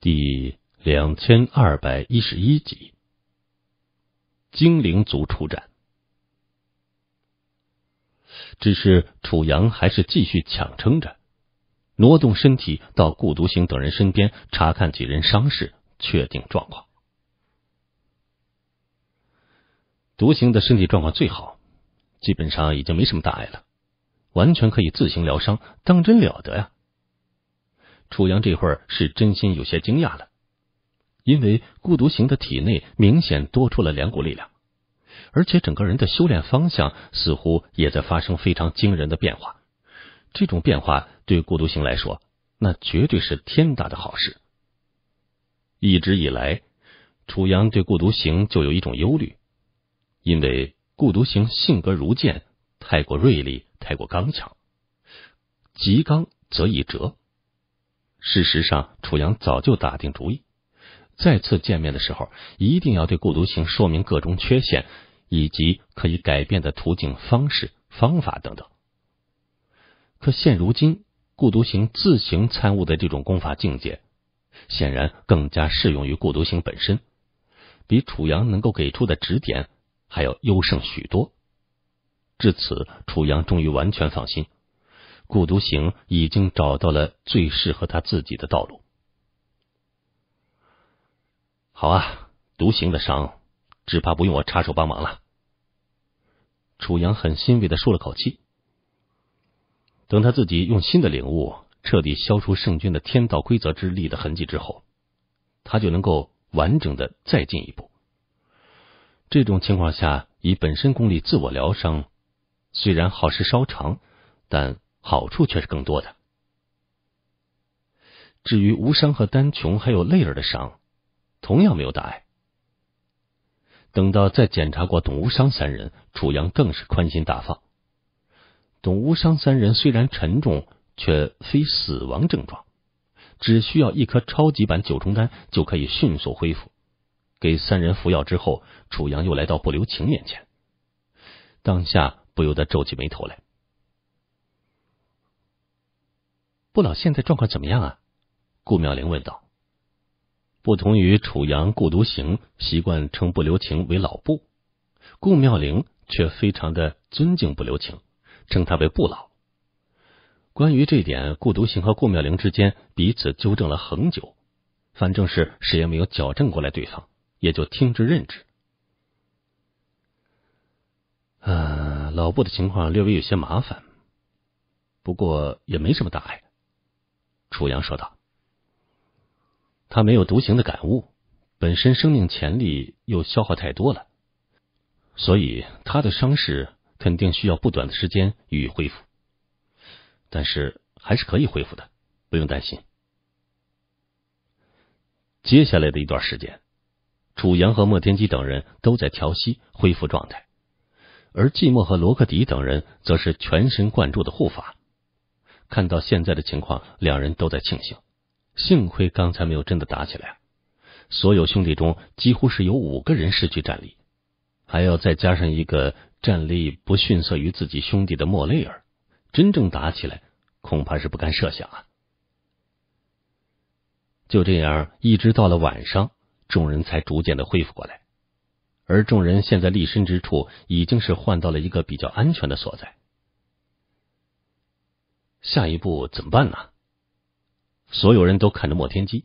第两千二百一十一集，精灵族出战。只是楚阳还是继续强撑着，挪动身体到顾独行等人身边查看几人伤势，确定状况。独行的身体状况最好，基本上已经没什么大碍了，完全可以自行疗伤，当真了得呀！楚阳这会儿是真心有些惊讶了，因为孤独行的体内明显多出了两股力量，而且整个人的修炼方向似乎也在发生非常惊人的变化。这种变化对孤独行来说，那绝对是天大的好事。一直以来，楚阳对孤独行就有一种忧虑，因为孤独行性格如剑，太过锐利，太过刚强，极刚则易折。事实上，楚阳早就打定主意，再次见面的时候，一定要对顾独行说明各种缺陷，以及可以改变的途径、方式、方法等等。可现如今，顾独行自行参悟的这种功法境界，显然更加适用于顾独行本身，比楚阳能够给出的指点还要优胜许多。至此，楚阳终于完全放心。顾独行已经找到了最适合他自己的道路。好啊，独行的伤，只怕不用我插手帮忙了。楚阳很欣慰的舒了口气。等他自己用新的领悟彻底消除圣君的天道规则之力的痕迹之后，他就能够完整的再进一步。这种情况下，以本身功力自我疗伤，虽然耗时稍长，但。好处却是更多的。至于无伤和丹琼还有泪儿的伤，同样没有大碍。等到再检查过董无伤三人，楚阳更是宽心大放。董无伤三人虽然沉重，却非死亡症状，只需要一颗超级版九重丹就可以迅速恢复。给三人服药之后，楚阳又来到不留情面前，当下不由得皱起眉头来。不老现在状况怎么样啊？顾妙玲问道。不同于楚阳顾独行习惯称不留情为老布，顾妙玲却非常的尊敬不留情，称他为不老。关于这点，顾独行和顾妙玲之间彼此纠正了很久，反正是谁也没有矫正过来，对方也就听之任之。啊，老布的情况略微有些麻烦，不过也没什么大碍。楚阳说道：“他没有独行的感悟，本身生命潜力又消耗太多了，所以他的伤势肯定需要不短的时间予以恢复。但是还是可以恢复的，不用担心。”接下来的一段时间，楚阳和莫天机等人都在调息恢复状态，而季莫和罗克迪等人则是全神贯注的护法。看到现在的情况，两人都在庆幸，幸亏刚才没有真的打起来。所有兄弟中，几乎是有五个人失去战力，还要再加上一个战力不逊色于自己兄弟的莫雷尔，真正打起来，恐怕是不堪设想啊。就这样，一直到了晚上，众人才逐渐的恢复过来，而众人现在立身之处，已经是换到了一个比较安全的所在。下一步怎么办呢？所有人都看着莫天机，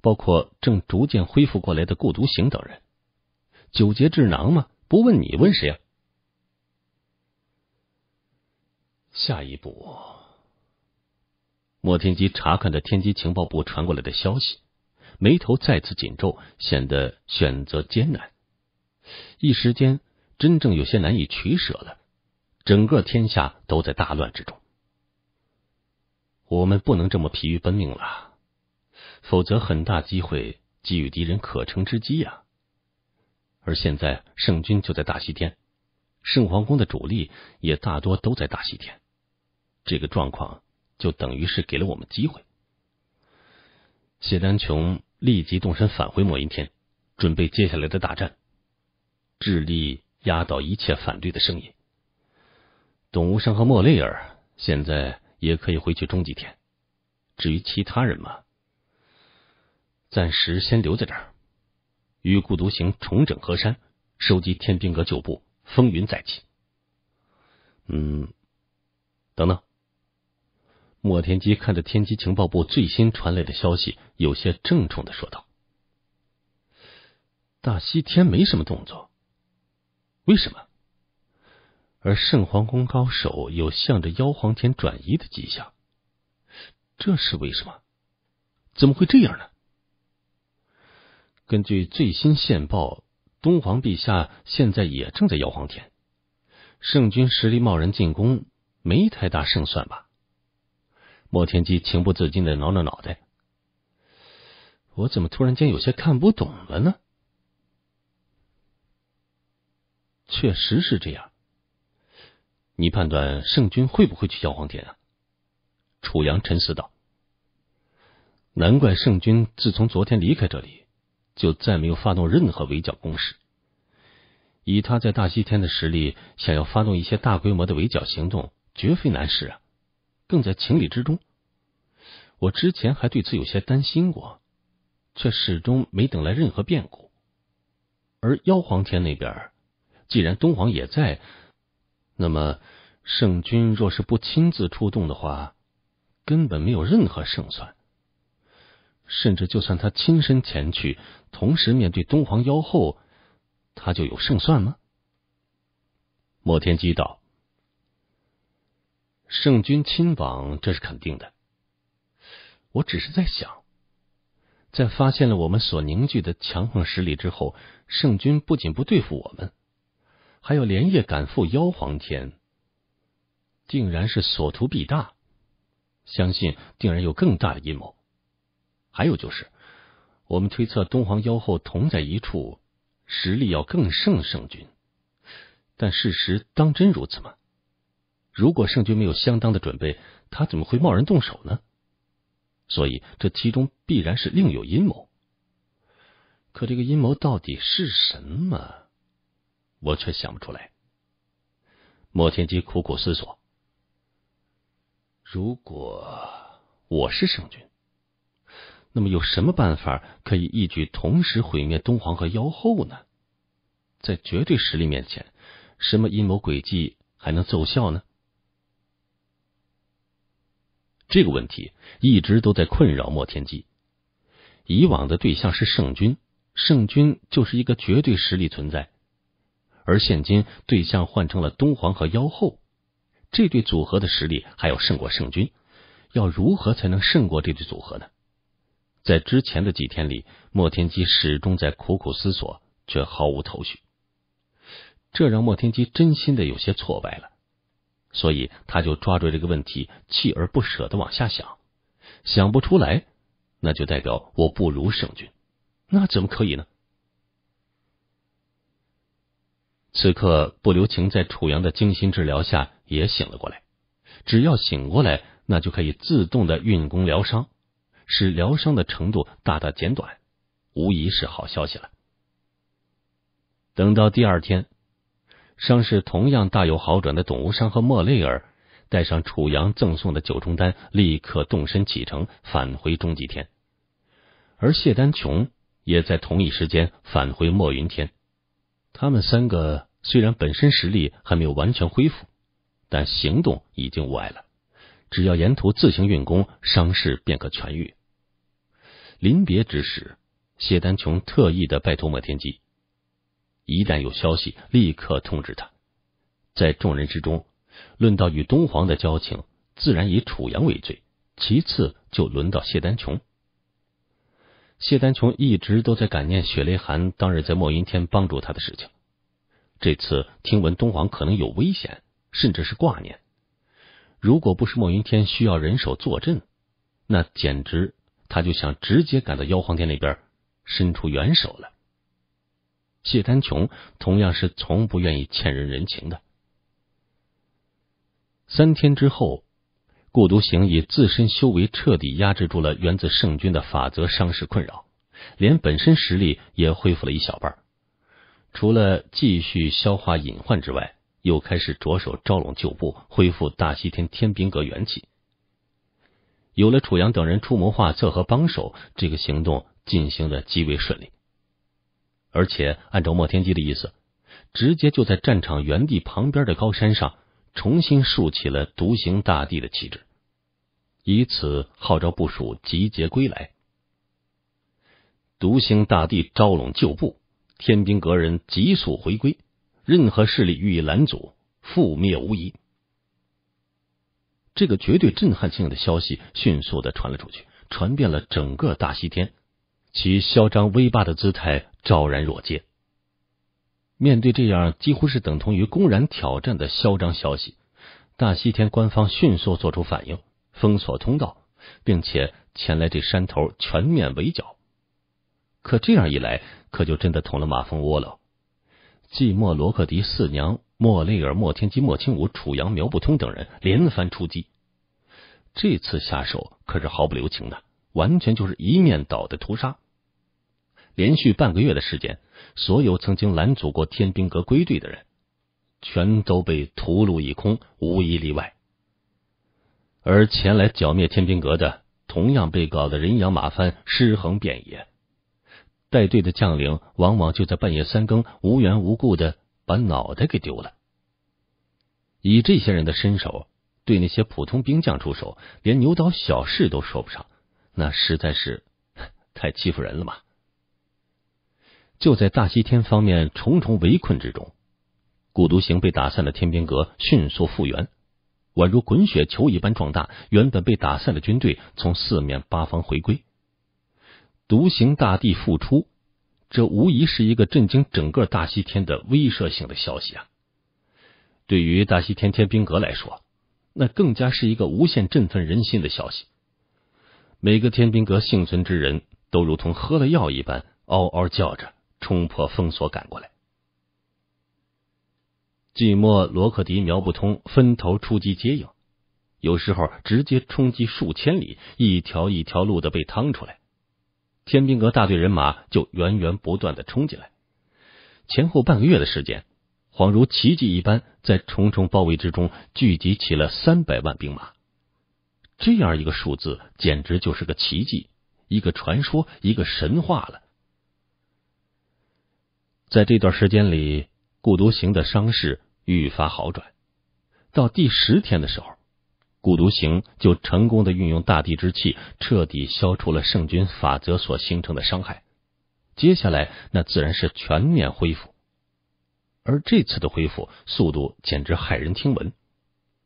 包括正逐渐恢复过来的顾独行等人。九节智囊吗？不问你问谁啊？下一步，莫天机查看着天机情报部传过来的消息，眉头再次紧皱，显得选择艰难。一时间，真正有些难以取舍了。整个天下都在大乱之中。我们不能这么疲于奔命了，否则很大机会给予敌人可乘之机呀。而现在圣军就在大西天，圣皇宫的主力也大多都在大西天，这个状况就等于是给了我们机会。谢丹琼立即动身返回魔云天，准备接下来的大战，致力压倒一切反对的声音。董无伤和莫雷尔现在。也可以回去中几天，至于其他人嘛，暂时先留在这儿，与孤独行重整河山，收集天兵阁旧部，风云再起。嗯，等等，莫天机看着天机情报部最新传来的消息，有些郑重的说道：“大西天没什么动作，为什么？”而圣皇宫高手有向着妖皇天转移的迹象，这是为什么？怎么会这样呢？根据最新线报，东皇陛下现在也正在妖皇天，圣君实力贸然进攻，没太大胜算吧？莫天机情不自禁的挠挠脑袋，我怎么突然间有些看不懂了呢？确实是这样。你判断圣君会不会去妖皇天啊？楚阳沉思道：“难怪圣君自从昨天离开这里，就再没有发动任何围剿攻势。以他在大西天的实力，想要发动一些大规模的围剿行动，绝非难事啊，更在情理之中。我之前还对此有些担心过，却始终没等来任何变故。而妖皇天那边，既然东皇也在……”那么，圣君若是不亲自出动的话，根本没有任何胜算。甚至，就算他亲身前去，同时面对东皇妖后，他就有胜算吗？莫天基道：“圣君亲往，这是肯定的。我只是在想，在发现了我们所凝聚的强横实力之后，圣君不仅不对付我们。”还要连夜赶赴妖皇天，定然是所图必大。相信定然有更大的阴谋。还有就是，我们推测东皇妖后同在一处，实力要更胜圣君，但事实当真如此吗？如果圣君没有相当的准备，他怎么会贸然动手呢？所以这其中必然是另有阴谋。可这个阴谋到底是什么？我却想不出来。莫天机苦苦思索：如果我是圣君，那么有什么办法可以一举同时毁灭东皇和妖后呢？在绝对实力面前，什么阴谋诡计还能奏效呢？这个问题一直都在困扰莫天机。以往的对象是圣君，圣君就是一个绝对实力存在。而现今对象换成了东皇和妖后，这对组合的实力还要胜过圣君，要如何才能胜过这对组合呢？在之前的几天里，莫天机始终在苦苦思索，却毫无头绪，这让莫天机真心的有些挫败了。所以他就抓住这个问题，锲而不舍的往下想，想不出来，那就代表我不如圣君，那怎么可以呢？此刻，不留情在楚阳的精心治疗下也醒了过来。只要醒过来，那就可以自动的运功疗伤，使疗伤的程度大大减短，无疑是好消息了。等到第二天，伤势同样大有好转的董无伤和莫雷尔带上楚阳赠送的九重丹，立刻动身启程返回终极天，而谢丹琼也在同一时间返回墨云天。他们三个虽然本身实力还没有完全恢复，但行动已经无碍了。只要沿途自行运功，伤势便可痊愈。临别之时，谢丹琼特意的拜托莫天机，一旦有消息，立刻通知他。在众人之中，论到与东皇的交情，自然以楚阳为最，其次就轮到谢丹琼。谢丹琼一直都在感念雪雷寒当日在墨云天帮助他的事情。这次听闻东皇可能有危险，甚至是挂念。如果不是墨云天需要人手坐镇，那简直他就想直接赶到妖皇殿那边伸出援手了。谢丹琼同样是从不愿意欠人人情的。三天之后。顾独行以自身修为彻底压制住了源自圣君的法则伤势困扰，连本身实力也恢复了一小半。除了继续消化隐患之外，又开始着手招拢旧部，恢复大西天天兵阁元气。有了楚阳等人出谋划策和帮手，这个行动进行的极为顺利，而且按照莫天机的意思，直接就在战场原地旁边的高山上。重新竖起了独行大帝的旗帜，以此号召部署集结归来。独行大帝招拢旧部，天兵阁人急速回归，任何势力予以拦阻，覆灭无疑。这个绝对震撼性的消息迅速的传了出去，传遍了整个大西天，其嚣张威霸的姿态昭然若揭。面对这样几乎是等同于公然挑战的嚣张消息，大西天官方迅速做出反应，封锁通道，并且前来这山头全面围剿。可这样一来，可就真的捅了马蜂窝了。寂寞罗克迪、四娘莫雷尔、莫天机、莫清武、楚阳、苗不通等人连番出击，这次下手可是毫不留情的，完全就是一面倒的屠杀。连续半个月的时间，所有曾经拦阻过天兵阁归队的人，全都被屠戮一空，无一例外。而前来剿灭天兵阁的，同样被搞得人仰马翻，尸横遍野。带队的将领往往就在半夜三更无缘无故的把脑袋给丢了。以这些人的身手，对那些普通兵将出手，连牛刀小试都说不上，那实在是 太欺负人了嘛！就在大西天方面重重围困之中，孤独行被打散的天兵阁迅速复原，宛如滚雪球一般壮大。原本被打散的军队从四面八方回归，独行大帝复出，这无疑是一个震惊整个大西天的威慑性的消息啊！对于大西天天兵阁来说，那更加是一个无限振奋人心的消息。每个天兵阁幸存之人都如同喝了药一般，嗷嗷叫着。冲破封锁赶过来，季莫罗克迪苗不通分头出击接应，有时候直接冲击数千里，一条一条路的被趟出来，天兵阁大队人马就源源不断的冲进来，前后半个月的时间，恍如奇迹一般，在重重包围之中聚集起了三百万兵马，这样一个数字简直就是个奇迹，一个传说，一个神话了。在这段时间里，顾独行的伤势愈发好转。到第十天的时候，顾独行就成功的运用大地之气，彻底消除了圣君法则所形成的伤害。接下来，那自然是全面恢复。而这次的恢复速度简直骇人听闻，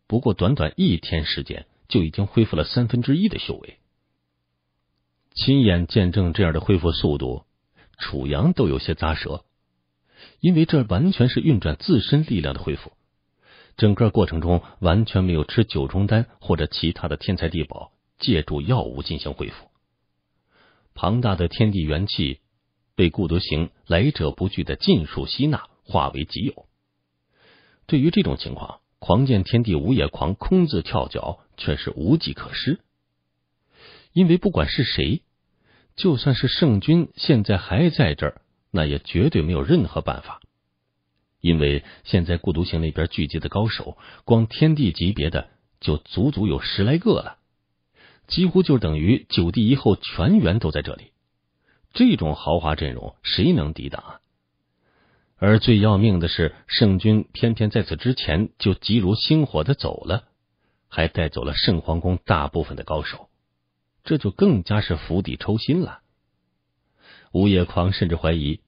不过短短一天时间，就已经恢复了三分之一的修为。亲眼见证这样的恢复速度，楚阳都有些咂舌。因为这完全是运转自身力量的恢复，整个过程中完全没有吃九重丹或者其他的天材地宝，借助药物进行恢复。庞大的天地元气被顾德行来者不拒的尽数吸纳，化为己有。对于这种情况，狂剑天地无野狂空自跳脚，却是无计可施。因为不管是谁，就算是圣君，现在还在这儿。那也绝对没有任何办法，因为现在孤独星那边聚集的高手，光天地级别的就足足有十来个了，几乎就等于九地一后全员都在这里。这种豪华阵容，谁能抵挡？啊？而最要命的是，圣君偏偏在此之前就急如星火的走了，还带走了圣皇宫大部分的高手，这就更加是釜底抽薪了。吴夜狂甚至怀疑。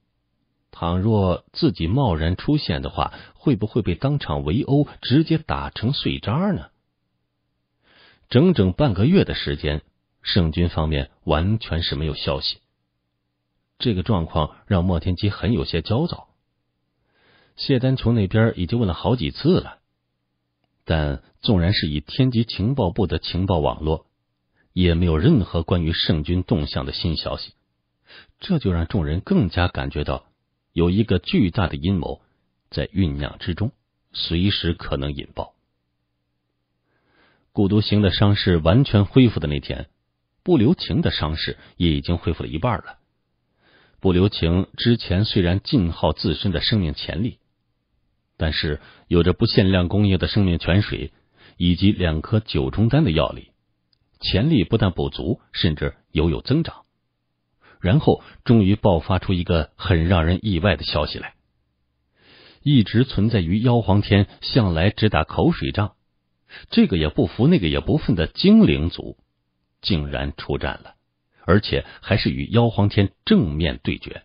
倘若自己贸然出现的话，会不会被当场围殴，直接打成碎渣呢？整整半个月的时间，圣军方面完全是没有消息。这个状况让莫天奇很有些焦躁。谢丹琼那边已经问了好几次了，但纵然是以天极情报部的情报网络，也没有任何关于圣军动向的新消息。这就让众人更加感觉到。有一个巨大的阴谋在酝酿之中，随时可能引爆。孤独行的伤势完全恢复的那天，不留情的伤势也已经恢复了一半了。不留情之前虽然尽耗自身的生命潜力，但是有着不限量供应的生命泉水以及两颗九重丹的药力，潜力不但不足，甚至有有增长。然后，终于爆发出一个很让人意外的消息来：一直存在于妖皇天，向来只打口水仗，这个也不服，那个也不忿的精灵族，竟然出战了，而且还是与妖皇天正面对决。